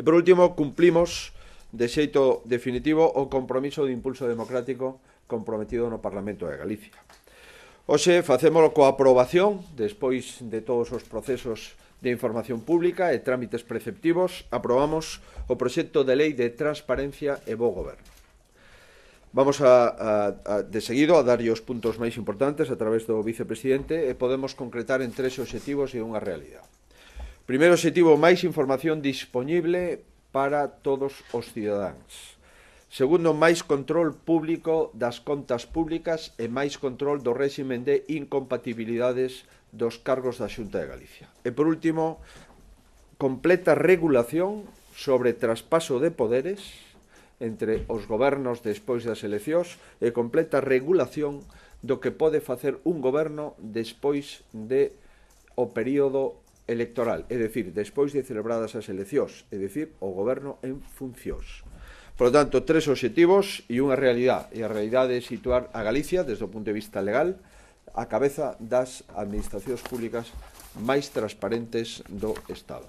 E por último, cumplimos de xeito definitivo o compromiso de impulso democrático comprometido no Parlamento de Galicia. Oxe, facémolo coa aprobación, despois de todos os procesos de información pública e trámites preceptivos, aprobamos o proxecto de lei de transparencia e bo goberno. Vamos a, a, a de seguido a dar os puntos máis importantes a través do vicepresidente e podemos concretar en tres obxectivos e unha realidade. Primeiro objetivo, máis información disponible para todos os cidadáns. Segundo, máis control público das contas públicas e máis control do réximen de incompatibilidades dos cargos da Xunta de Galicia. E por último, completa regulación sobre traspaso de poderes entre os gobernos despois das eleccións e completa regulación do que pode facer un goberno despois de o período electoral, é dicir, despois de celebradas as eleccións, é dicir, o goberno en funcións. Por lo tanto, tres obxectivos e unha realidade, e a realidade é situar a Galicia, desde o punto de vista legal, a cabeza das administracións públicas máis transparentes do Estado.